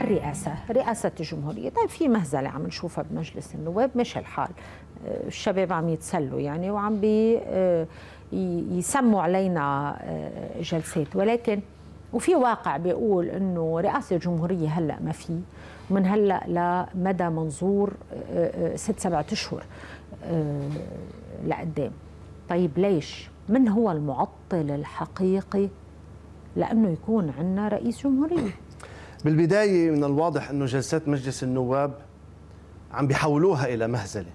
الرئاسة رئاسة الجمهورية طيب في مهزلة عم نشوفها بمجلس النواب مش الحال الشباب عم يتسلوا يعني وعم بي آه، يسموا علينا آه، جلسات ولكن وفي واقع بيقول انه رئاسه الجمهوريه هلا ما في من هلا لمدى منظور آه، ست سبعة اشهر لقدام طيب ليش من هو المعطل الحقيقي لانه يكون عندنا رئيس جمهوريه بالبداية من الواضح أنه جلسات مجلس النواب عم بيحولوها إلى مهزلة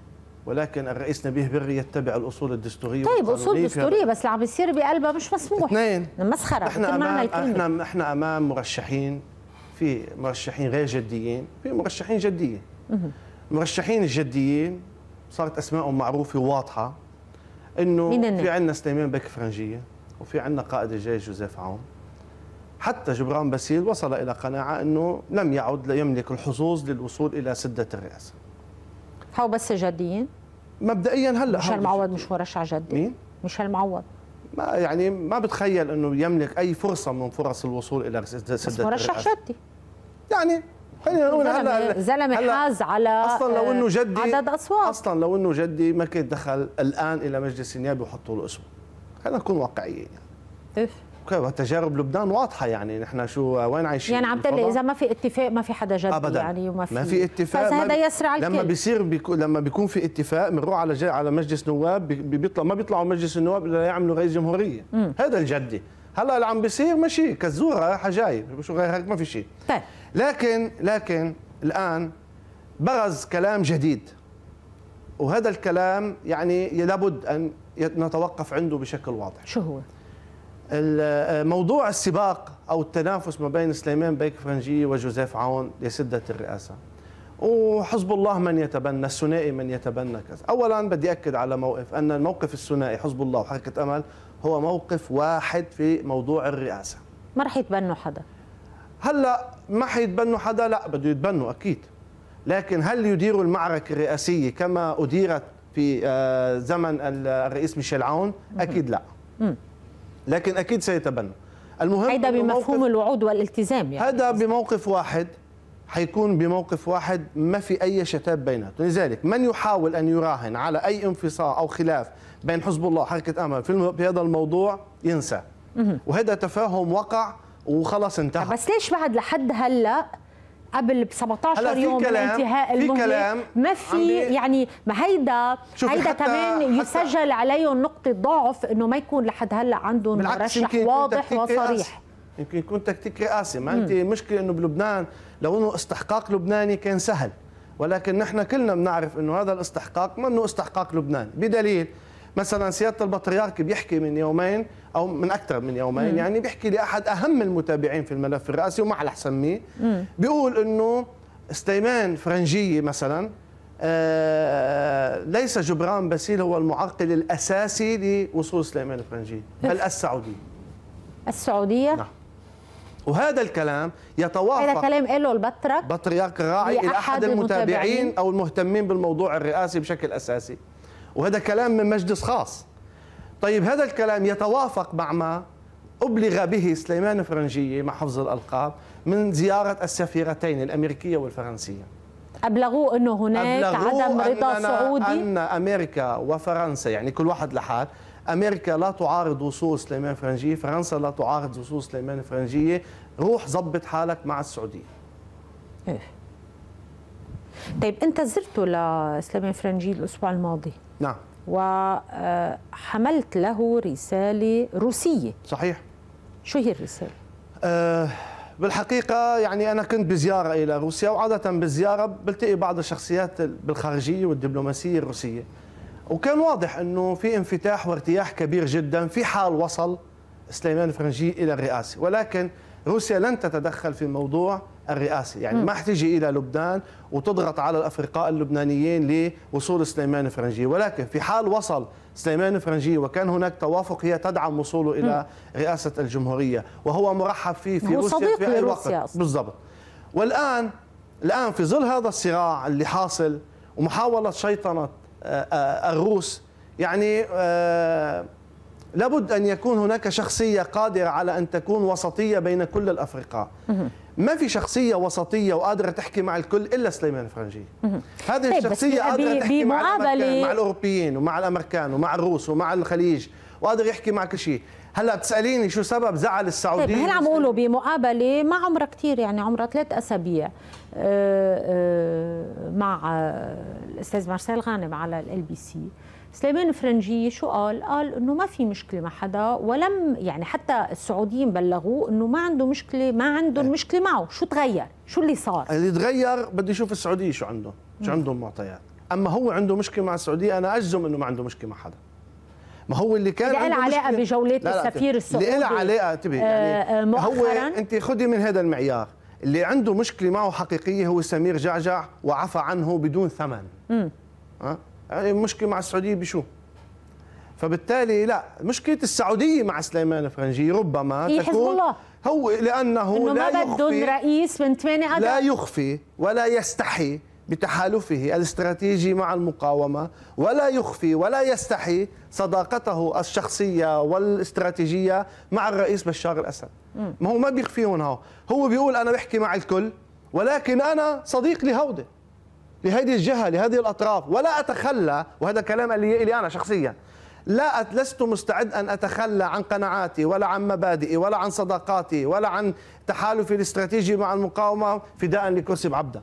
ولكن الرئيس نبيه بري يتبع الاصول الدستوريه طيب اصول دستوريه بس اللي عم بيصير بقلبها مش مسموح اثنين مسخره احنا امام احنا احنا امام مرشحين في مرشحين غير جديين في مرشحين جديين المرشحين الجديين صارت اسمائهم معروفه وواضحه انه في عندنا سليمان بك فرنجيه وفي عندنا قائد الجيش جوزيف عون حتى جبران باسيل وصل إلى قناعة أنه لم يعد يملك الحظوظ للوصول إلى سدة الرئاسة هو بس جديين؟ مبدئيا هلا مش معوض مش مرشح جدي مين؟ ميشيل معوض ما يعني ما بتخيل انه يملك اي فرصه من فرص الوصول الى سده بس مرشح جدي يعني خلينا نقول هلا زلمه حاز على اصلا لو انه آه، جدي عدد اصوات اصلا لو انه جدي ما كنت دخل الان الى مجلس النيابه وحطوا له اسمه خلينا نكون واقعيين يعني إيه. اف تجارب لبنان واضحه يعني نحن شو وين عايشين يعني عم تقلي اذا ما في اتفاق ما في حدا جد أبداً. يعني وما في ما في اتفاق هذا يسرع الكل لما بيصير بيكو لما بيكون في اتفاق بنروح على جي على مجلس نواب بيطلع ما بيطلعوا مجلس النواب الا يعملوا رئيس جمهوريه مم. هذا الجدي هلا اللي عم بيصير ماشي كزوره حجاي شو غير هيك ما في شيء طيب لكن لكن الان برز كلام جديد وهذا الكلام يعني لابد ان نتوقف عنده بشكل واضح شو هو آه، موضوع السباق او التنافس ما بين سليمان بيك فرنجي وجوزيف عون لسده الرئاسه وحزب الله من يتبنى الثنائي من يتبنى كذا اولا بدي اكد على موقف ان الموقف الثنائي حزب الله وحركه امل هو موقف واحد في موضوع الرئاسه ما رح يتبنوا حدا هلا ما حيتبنوا حدا لا بده يتبنوا اكيد لكن هل يديروا المعركه الرئاسيه كما اديرت في آه، زمن الرئيس ميشيل عون اكيد لا لكن اكيد سيتبنى المهم هذا بمفهوم الوعود والالتزام يعني هذا بموقف واحد حيكون بموقف واحد ما في أي شتات بيناتهم لذلك من يحاول أن يراهن على أي انفصال أو خلاف بين حزب الله وحركة أمل في هذا الموضوع ينسى وهذا تفاهم وقع وخلص انتهى بس ليش بعد لحد هلأ قبل ب 17 يوم من انتهاء المهله ما في يعني ما هيدا هيدا كمان يسجل عليه نقطه ضعف انه ما يكون لحد هلا عنده مرشح واضح وصريح يمكن يكون تكتيك رئاسي ما انت مشكله انه بلبنان لو انه استحقاق لبناني كان سهل ولكن نحن كلنا بنعرف انه هذا الاستحقاق منه استحقاق لبنان بدليل مثلا سياده البطريرك بيحكي من يومين او من اكثر من يومين مم. يعني بيحكي لاحد اهم المتابعين في الملف الرئاسي وما على حسميه بيقول انه استيمان فرنجيه مثلا آه ليس جبران باسيل هو المعرقل الاساسي لوصول سليمان الفرنجي بل السعوديه السعوديه نعم وهذا الكلام يتوافق هذا كلام قاله البطرك بطريرك الراعي الى احد المتابعين, المتابعين او المهتمين بالموضوع الرئاسي بشكل اساسي وهذا كلام من مجلس خاص طيب هذا الكلام يتوافق مع ما أبلغ به سليمان فرنجية مع حفظ الألقاب من زيارة السفيرتين الأمريكية والفرنسية أبلغوه أنه هناك أبلغوا عدم رضا سعودي أن أمريكا وفرنسا يعني كل واحد لحال أمريكا لا تعارض وصول سليمان فرنجية فرنسا لا تعارض وصول سليمان فرنجية روح ظبط حالك مع السعودية إيه. طيب أنت زرته لسليمان فرنجية الأسبوع الماضي نعم وحملت له رسالة روسية صحيح شو هي الرسالة؟ أه بالحقيقة يعني أنا كنت بزيارة إلى روسيا وعادة بالزيارة بلتقي بعض الشخصيات بالخارجية والدبلوماسية الروسية وكان واضح أنه في انفتاح وارتياح كبير جدا في حال وصل سليمان فرنجي إلى الرئاسة ولكن روسيا لن تتدخل في الموضوع الرئاسي يعني م. ما حتيجي إلى لبنان وتضغط على الأفرقاء اللبنانيين لوصول سليمان فرنجي ولكن في حال وصل سليمان فرنجي وكان هناك توافق هي تدعم وصوله م. إلى رئاسة الجمهورية وهو مرحب فيه في روسيا في أي وقت بالضبط والآن الآن في ظل هذا الصراع اللي حاصل ومحاولة شيطنة آه، آه، الروس يعني آه، لابد أن يكون هناك شخصية قادرة على أن تكون وسطية بين كل الأفرقاء ما في شخصية وسطية وقادرة تحكي مع الكل إلا سليمان فرنجي هذه طيب الشخصية قادرة تحكي مع, مع الأوروبيين ومع الأمريكان ومع الروس ومع الخليج وقادر يحكي مع كل شيء هلا بتساليني شو سبب زعل السعوديين طيب هلا عم اقوله بمقابله ما عمرها كثير يعني عمرها ثلاث اسابيع آه، آه، مع الاستاذ مارسيل غانم على ال بي سي سليمان فرنجي شو قال؟ قال انه ما في مشكله مع حدا ولم يعني حتى السعوديين بلغوه انه ما عنده مشكله ما عندهم طيب. مشكله معه شو تغير شو اللي صار اللي تغير بدي اشوف السعوديه شو عنده شو عندهم معطيات اما هو عنده مشكله مع السعوديه انا اجزم انه ما عنده مشكله مع حدا ما هو اللي كان اللي لها علاقه بجولات السفير السعودي اللي لها علاقه انتبهي آه، يعني آه، مؤخراً هو انت خدي من هذا المعيار اللي عنده مشكله معه حقيقيه هو سمير جعجع وعفى عنه بدون ثمن امم أه؟ يعني مشكله مع السعوديه بشو فبالتالي لا مشكله السعوديه مع سليمان فرنجي ربما هي إيه، تكون حزب الله هو لانه إنه لا ما بدهم رئيس من 8 لا يخفي ولا يستحي بتحالفه الاستراتيجي مع المقاومه ولا يخفي ولا يستحي صداقته الشخصيه والاستراتيجيه مع الرئيس بشار الاسد ما هو ما بيخفي هون هو هو بيقول انا بحكي مع الكل ولكن انا صديق لهوده لهذه الجهه لهذه الاطراف ولا اتخلى وهذا كلام اللي لي انا شخصيا لا لست مستعد أن أتخلى عن قناعاتي ولا عن مبادئي ولا عن صداقاتي ولا عن تحالفي الاستراتيجي مع المقاومة فداء لكرسي بعبده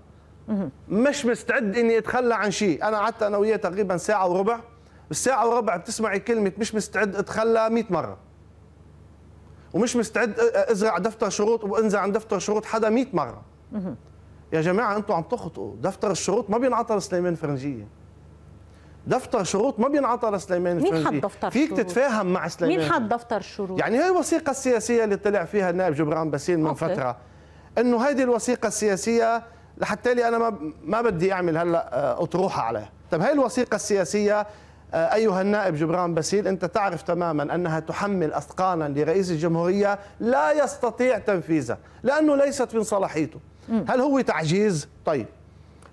مش مستعد اني اتخلى عن شيء انا قعدت انا وياه تقريبا ساعه وربع الساعه وربع بتسمعي كلمه مش مستعد اتخلى 100 مره ومش مستعد ازرع دفتر شروط وانزع عن دفتر شروط حدا 100 مره يا جماعه انتم عم تخطئوا دفتر الشروط ما بينعطى لسليمان فرنجيه دفتر شروط ما بينعطى لسليمان مين حط دفتر فيك شروط؟ تتفاهم مع سليمان مين حط دفتر الشروط؟ يعني هي الوثيقة السياسية اللي طلع فيها النائب جبران باسيل من أوكي. فترة انه هذه الوثيقة السياسية لحتى لي انا ما ما بدي اعمل هلا آه، اطروحة عليها، طب هي الوثيقة السياسية آه، ايها النائب جبران باسيل انت تعرف تماما انها تحمل اثقالا لرئيس الجمهورية لا يستطيع تنفيذها، لانه ليست من صلاحيته. هل هو تعجيز؟ طيب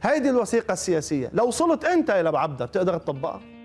هيدي الوثيقه السياسيه لو وصلت انت الى عبده بتقدر تطبقها